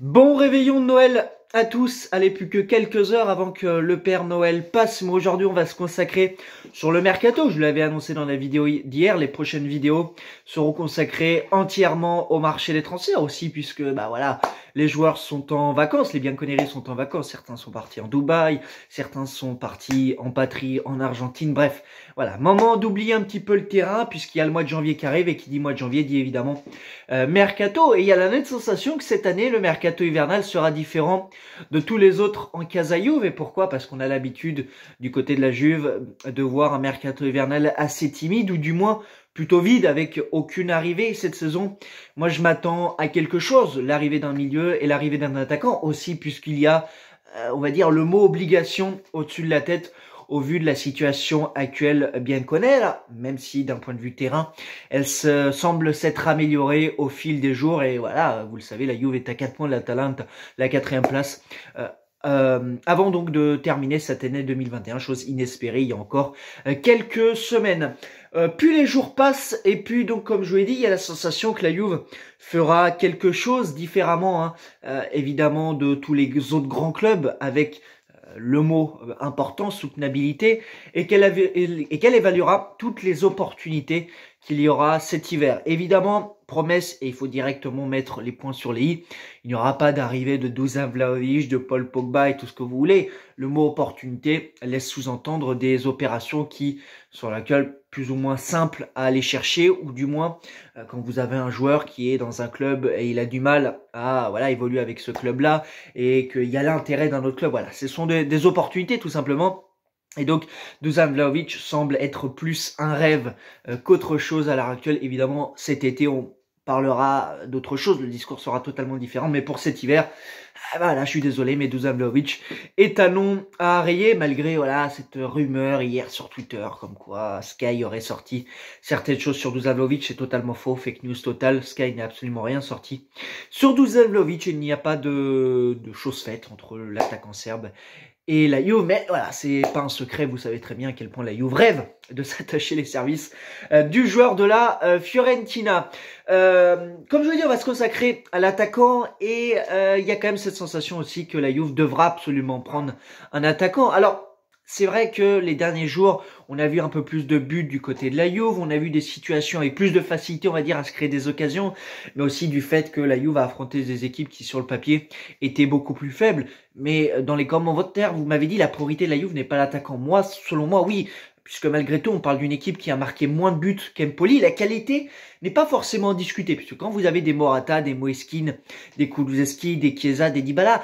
Bon réveillon de Noël à tous. Allez, plus que quelques heures avant que le Père Noël passe. Mais aujourd'hui, on va se consacrer sur le mercato. Je l'avais annoncé dans la vidéo d'hier. Les prochaines vidéos seront consacrées entièrement au marché des transferts aussi, puisque, bah voilà, les joueurs sont en vacances, les bienconneries sont en vacances, certains sont partis en Dubaï, certains sont partis en patrie, en Argentine, bref. Voilà, moment d'oublier un petit peu le terrain, puisqu'il y a le mois de janvier qui arrive, et qui dit mois de janvier dit évidemment euh, mercato, et il y a la nette sensation que cette année, le mercato hivernal sera différent de tous les autres en Casa Mais et pourquoi Parce qu'on a l'habitude, du côté de la Juve, de voir un mercato hivernal assez timide, ou du moins plutôt vide avec aucune arrivée cette saison. Moi, je m'attends à quelque chose, l'arrivée d'un milieu et l'arrivée d'un attaquant aussi, puisqu'il y a, euh, on va dire, le mot obligation au-dessus de la tête au vu de la situation actuelle bien connue, là, même si d'un point de vue terrain, elle semble s'être améliorée au fil des jours. Et voilà, vous le savez, la Juve est à 4 points de Talente, la quatrième place. Euh, euh, avant donc de terminer cette année 2021, chose inespérée il y a encore euh, quelques semaines. Euh, puis les jours passent et puis donc comme je vous l'ai dit, il y a la sensation que la Juve fera quelque chose différemment, hein. euh, évidemment de tous les autres grands clubs avec le mot important, soutenabilité, et qu'elle évaluera toutes les opportunités qu'il y aura cet hiver. Évidemment, promesse et il faut directement mettre les points sur les i. Il n'y aura pas d'arrivée de Dusan Vlaovic, de Paul Pogba et tout ce que vous voulez. Le mot opportunité laisse sous-entendre des opérations qui sont laquelle plus ou moins simples à aller chercher ou du moins euh, quand vous avez un joueur qui est dans un club et il a du mal à voilà évoluer avec ce club là et qu'il y a l'intérêt d'un autre club voilà ce sont des, opportunités tout simplement et donc, Dusan Vlaovic semble être plus un rêve euh, qu'autre chose à l'heure actuelle. Évidemment, cet été, on, parlera d'autre chose, le discours sera totalement différent, mais pour cet hiver, voilà, ah bah je suis désolé, mais Dusan est un nom à rayer, malgré voilà cette rumeur hier sur Twitter, comme quoi Sky aurait sorti certaines choses sur Dusan c'est totalement faux, fake news total, Sky n'a absolument rien sorti. Sur Dusan il n'y a pas de, de choses faites entre l'attaquant serbe et la Juve, mais voilà, c'est pas un secret, vous savez très bien à quel point la Juve rêve de s'attacher les services euh, du joueur de la euh, Fiorentina. Euh, comme je vous dis, on va se consacrer à l'attaquant et il y a quand même cette sensation aussi que la Juve devra absolument prendre un attaquant. Alors, c'est vrai que les derniers jours, on a vu un peu plus de buts du côté de la Juve, on a vu des situations avec plus de facilité, on va dire, à se créer des occasions, mais aussi du fait que la Juve a affronté des équipes qui, sur le papier, étaient beaucoup plus faibles. Mais euh, dans les commentaires, vous m'avez dit la priorité de la Juve n'est pas l'attaquant. Moi, selon moi, oui, puisque malgré tout, on parle d'une équipe qui a marqué moins de buts qu'Empoli. La qualité n'est pas forcément discutée, puisque quand vous avez des Morata, des Moeskin, des Kulusevski, des Chiesa, des Dybala,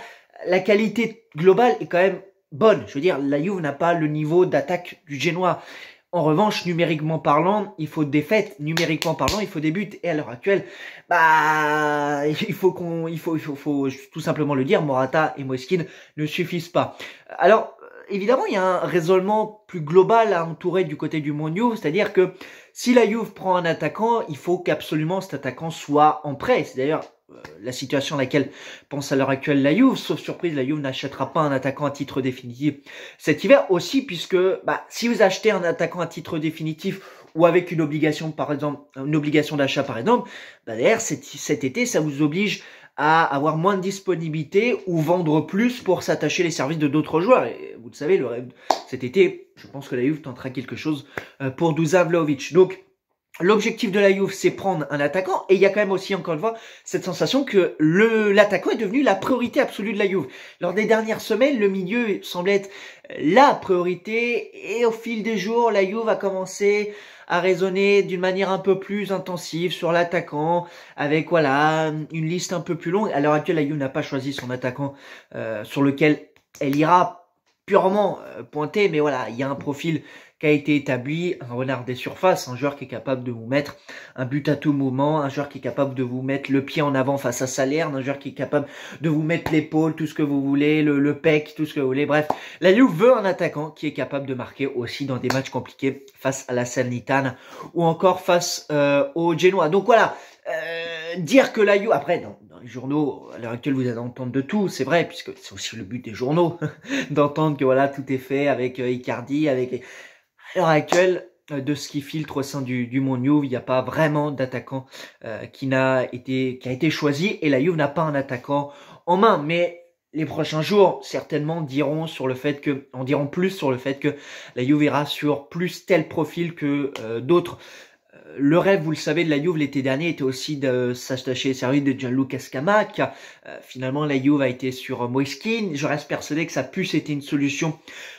la qualité globale est quand même bonne. Je veux dire, la Juve n'a pas le niveau d'attaque du Génois. En revanche, numériquement parlant, il faut des fêtes. Numériquement parlant, il faut des buts. Et à l'heure actuelle, bah, il faut qu'on, il faut, il faut, faut, tout simplement le dire, Morata et Moeskin ne suffisent pas. Alors, évidemment, il y a un raisonnement plus global à entourer du côté du monde monio c'est-à-dire que si la Juve prend un attaquant, il faut qu'absolument cet attaquant soit en presse. d'ailleurs euh, la situation à laquelle pense à l'heure actuelle la Juve. Sauf surprise, la Juve n'achètera pas un attaquant à titre définitif cet hiver aussi, puisque bah, si vous achetez un attaquant à titre définitif ou avec une obligation, par exemple, une obligation d'achat, par exemple, bah, d'ailleurs, cet, été, ça vous oblige à avoir moins de disponibilité ou vendre plus pour s'attacher les services de d'autres joueurs. Et vous le savez, cet été, je pense que la Juve tentera quelque chose euh, pour Dusan Donc, L'objectif de la Juve, c'est prendre un attaquant. Et il y a quand même aussi, encore une fois, cette sensation que le l'attaquant est devenu la priorité absolue de la Juve. Lors des dernières semaines, le milieu semblait être la priorité. Et au fil des jours, la Juve a commencé à raisonner d'une manière un peu plus intensive sur l'attaquant, avec voilà une liste un peu plus longue. À l'heure actuelle, la Juve n'a pas choisi son attaquant euh, sur lequel elle ira purement euh, pointer mais voilà, il y a un profil qui a été établi, un renard des surfaces, un joueur qui est capable de vous mettre un but à tout moment, un joueur qui est capable de vous mettre le pied en avant face à Salern, un joueur qui est capable de vous mettre l'épaule, tout ce que vous voulez, le, le pec, tout ce que vous voulez, bref. La Juve veut un attaquant qui est capable de marquer aussi dans des matchs compliqués face à la Salnitane ou encore face euh, aux Génois. Donc voilà, euh, dire que la Juve, après dans, les journaux, à l'heure actuelle vous allez entendre de tout, c'est vrai, puisque c'est aussi le but des journaux, d'entendre que voilà, tout est fait avec euh, Icardi, avec à l'heure actuelle, euh, de ce qui filtre au sein du, du monde il n'y a pas vraiment d'attaquant euh, qui n'a été qui a été choisi et la Juve n'a pas un attaquant en main. Mais les prochains jours certainement diront sur le fait que en diront plus sur le fait que la Juve ira sur plus tel profil que euh, d'autres le rêve, vous le savez, de la Juve l'été dernier était aussi de s'attacher les de Gianluca Scamacca. Euh, finalement, la Juve a été sur Moiskin. Je reste persuadé que sa puce était une solution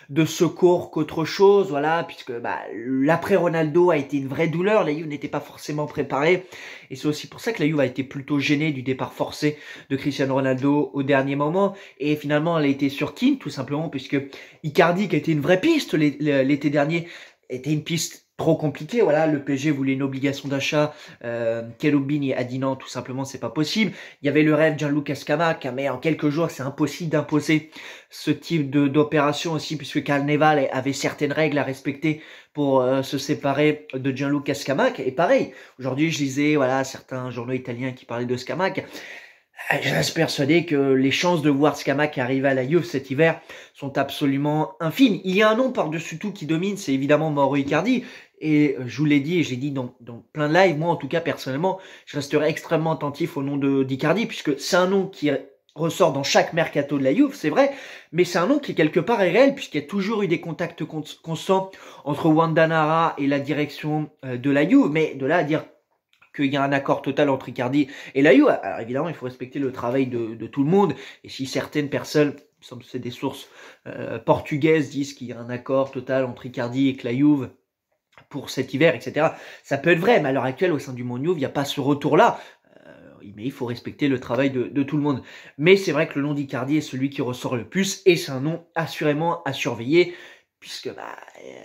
de secours qu'autre chose, voilà, puisque bah, l'après Ronaldo a été une vraie douleur. La Juve n'était pas forcément préparée. Et c'est aussi pour ça que la Juve a été plutôt gênée du départ forcé de Cristiano Ronaldo au dernier moment. Et finalement, elle a été sur Kin, tout simplement, puisque Icardi, qui a été une vraie piste l'été dernier, était une piste trop compliqué. Voilà, le PG voulait une obligation d'achat. Euh, a dit non, tout simplement, c'est pas possible. Il y avait le rêve de Gianluca Scamacca, mais en quelques jours, c'est impossible d'imposer ce type d'opération aussi, puisque Carneval avait certaines règles à respecter pour euh, se séparer de Gianluca Scamacca. Et pareil, aujourd'hui, je lisais voilà certains journaux italiens qui parlaient de Scamacca. Eh, je reste persuadé que les chances de voir Skamak arriver à la Juve cet hiver sont absolument infimes. Il y a un nom par-dessus tout qui domine, c'est évidemment Mauro Icardi. Et euh, je vous l'ai dit, et j'ai dit dans, plein de lives, moi en tout cas personnellement, je resterai extrêmement attentif au nom de d'Icardi, puisque c'est un nom qui ressort dans chaque mercato de la Juve, c'est vrai, mais c'est un nom qui quelque part est réel puisqu'il y a toujours eu des contacts constants entre Nara et la direction euh, de la Juve, mais de là à dire qu'il y a un accord total entre Icardi et la Juve, Alors évidemment, il faut respecter le travail de, tout le monde. Et si certaines personnes c'est des sources euh, portugaises disent qu'il y a un accord total entre Icardi et Juve pour cet hiver, etc. Ça peut être vrai, mais à l'heure actuelle, au sein du Juve il n'y a pas ce retour-là. Euh, mais il faut respecter le travail de, de tout le monde. Mais c'est vrai que le nom d'Icardi est celui qui ressort le plus, et c'est un nom assurément à surveiller puisque bah,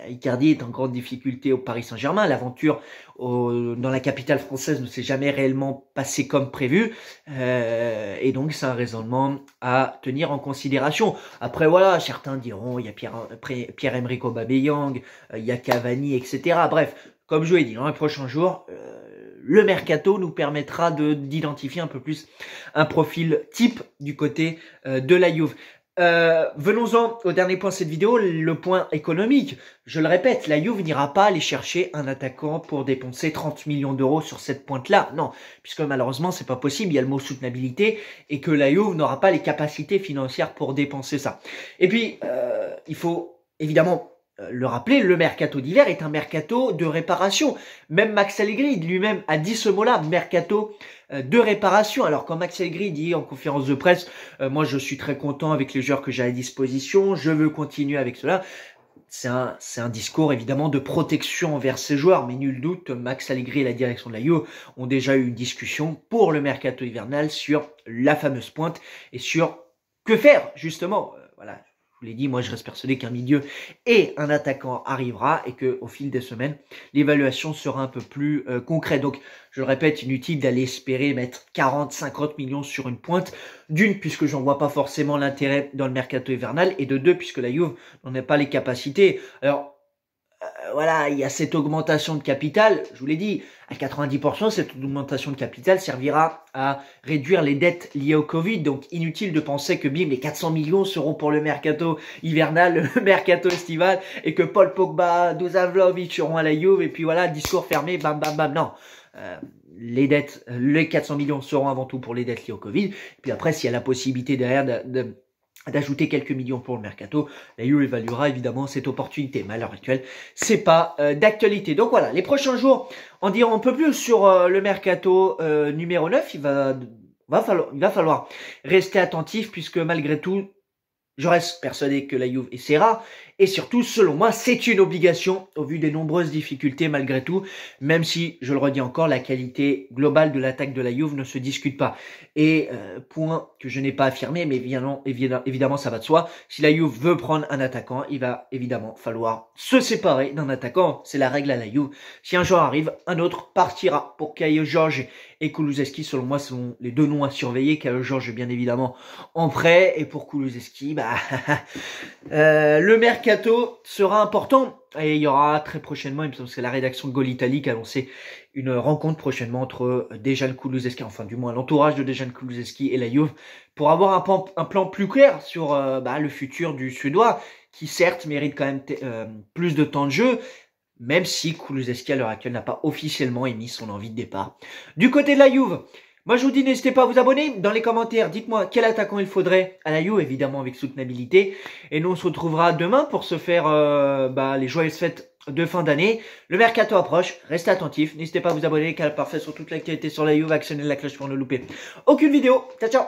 euh, Icardi est en grande difficulté au Paris Saint-Germain. L'aventure dans la capitale française ne s'est jamais réellement passée comme prévu, euh, et donc c'est un raisonnement à tenir en considération. Après voilà, certains diront il y a Pierre-Emerick Pierre Aubameyang, euh, il y a Cavani, etc. Bref, comme je vous l'ai dit, dans les prochains jours, le mercato nous permettra d'identifier un peu plus un profil type du côté de la Juve. Euh, venons-en au dernier point de cette vidéo, le point économique. Je le répète, la Juve n'ira pas aller chercher un attaquant pour dépenser 30 millions d'euros sur cette pointe-là. Non, puisque malheureusement, c'est pas possible, il y a le mot soutenabilité et que la Juve n'aura pas les capacités financières pour dépenser ça. Et puis, euh, il faut évidemment euh, le rappeler, le mercato d'hiver est un mercato de réparation. Même Max Allegri lui-même a dit ce mot-là, mercato euh, de réparation. Alors quand Max Allegri dit en conférence de presse, euh, moi je suis très content avec les joueurs que j'ai à disposition, je veux continuer avec cela. C'est un, c'est un discours évidemment de protection envers ces joueurs, mais nul doute, Max Allegri et la direction de la l'AIO ont déjà eu une discussion pour le mercato hivernal sur la fameuse pointe et sur que faire justement. voilà, vous l'ai dit, moi je reste persuadé qu'un milieu et un attaquant arrivera et qu'au fil des semaines, l'évaluation sera un peu plus euh, concrète. Donc, je le répète, inutile d'aller espérer mettre 40, 50 millions sur une pointe. D'une, puisque j'en vois pas forcément l'intérêt dans le mercato hivernal, et de deux, puisque la Juve n'en a pas les capacités. Alors, voilà, il y a cette augmentation de capital, je vous l'ai dit, à 90%, cette augmentation de capital servira à réduire les dettes liées au Covid. Donc inutile de penser que bim, les 400 millions seront pour le mercato hivernal, le mercato estival, et que Paul Pogba, Dusan seront à la Juve, et puis voilà, discours fermé, bam bam bam, non. Euh, les dettes, les 400 millions seront avant tout pour les dettes liées au Covid. Et puis après, s'il y a la possibilité derrière de, de d'ajouter quelques millions pour le mercato, la Juve évaluera évidemment cette opportunité, mais à l'heure actuelle, c'est pas euh, d'actualité. Donc voilà, les prochains jours, on dira un peu plus sur euh, le mercato euh, numéro 9, il va, falloir, il va falloir rester attentif puisque malgré tout, je reste persuadé que la Juve essaiera et surtout, selon moi, c'est une obligation au vu des nombreuses difficultés malgré tout, même si, je le redis encore, la qualité globale de l'attaque de la Juve ne se discute pas. Et euh, point que je n'ai pas affirmé, mais évidemment, ça va de soi, si la Juve veut prendre un attaquant, il va évidemment falloir se séparer d'un attaquant. C'est la règle à la Juve. Si un joueur arrive, un autre partira. Pour Caio Georges et Kulusevski, selon moi, sont les deux noms à surveiller. Caio Georges, bien évidemment, en prêt. Et pour Kulusevski, bah, euh, le mercat sera important et il y aura très prochainement, il me semble que c'est la rédaction de Gol Italie qui a une rencontre prochainement entre euh, Dejan Kulusevski, enfin du moins l'entourage de Dejan Kulusevski et la Juve, pour avoir un plan, plus clair sur euh, bah, le futur du Suédois, qui certes mérite quand même euh, plus de temps de jeu, même si Kulusevski à l'heure actuelle n'a pas officiellement émis son envie de départ. Du côté de la Juve, moi, je vous dis, n'hésitez pas à vous abonner. Dans les commentaires, dites-moi quel attaquant il faudrait à la You, évidemment, avec soutenabilité. Et nous, on se retrouvera demain pour se faire euh, bah, les joyeuses fêtes de fin d'année. Le mercato approche, restez attentifs. N'hésitez pas à vous abonner, car parfait sur toute l'actualité sur la You, actionner la cloche pour ne louper aucune vidéo. Ciao, ciao